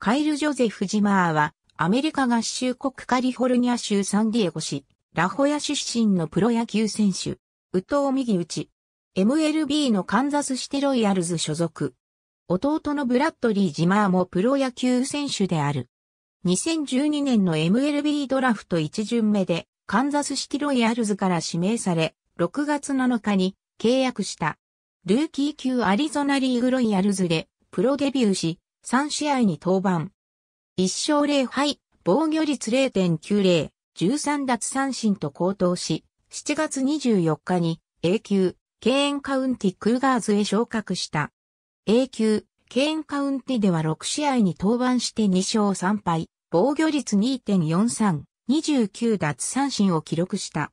カイル・ジョゼフ・ジマーは、アメリカ合衆国カリフォルニア州サンディエゴ市、ラホヤ出身のプロ野球選手、ウト藤右打ち、MLB のカンザスシテロイヤルズ所属。弟のブラッドリー・ジマーもプロ野球選手である。2012年の MLB ドラフト1巡目で、カンザスシテロイヤルズから指名され、6月7日に契約した。ルーキー級アリゾナリーグロイヤルズでプロデビューし、3試合に登板。1勝0敗、防御率0.90、13奪三振と高騰し、7月24日に A 級、ケーンカウンティクーガーズへ昇格した。A 級、ケーンカウンティでは6試合に登板して2勝3敗、防御率2.43、29奪三振を記録した。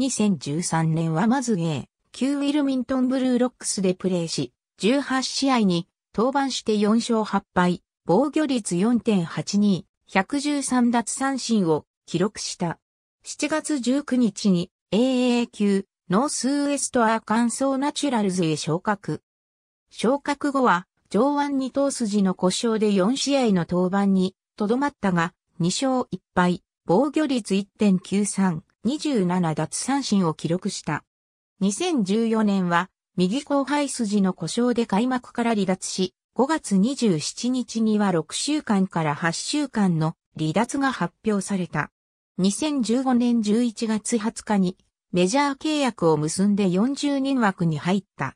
2013年はまず A、級ウィルミントンブルーロックスでプレーし、18試合に登板して4勝8敗、防御率4.82、113奪三振を記録した。7月19日に AA 級ノースウエストアーカンソーナチュラルズへ昇格。昇格後は上腕二頭筋の故障で4試合の登板にとどまったが2勝1敗、防御率1.93、27奪三振を記録した。2014年は右後輩筋の故障で開幕から離脱し、5月27日には6週間から8週間の離脱が発表された。2015年11月20日にメジャー契約を結んで40人枠に入った。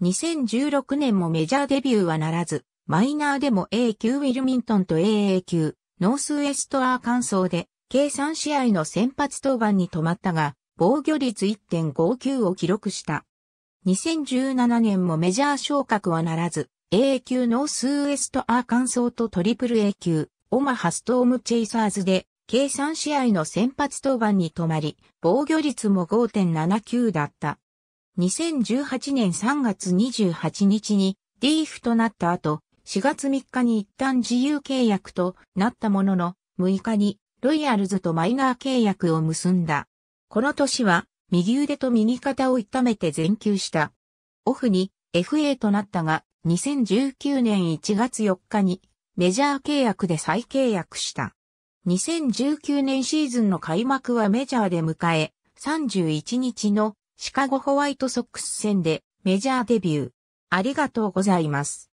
2016年もメジャーデビューはならず、マイナーでも A 級ウィルミントンと AA 級、ノースウエストアー完走で、計3試合の先発登板に止まったが、防御率1.59を記録した。2017年もメジャー昇格はならず、A 級ノースウエストアーカンソーとトリプル A 級、オマハストームチェイサーズで、計3試合の先発登板に止まり、防御率も5.79だった。2018年3月28日にリーフとなった後、4月3日に一旦自由契約となったものの、6日にロイヤルズとマイナー契約を結んだ。この年は右腕と右肩を痛めて全休した。オフに FA となったが、2019年1月4日にメジャー契約で再契約した。2019年シーズンの開幕はメジャーで迎え、31日のシカゴホワイトソックス戦でメジャーデビュー。ありがとうございます。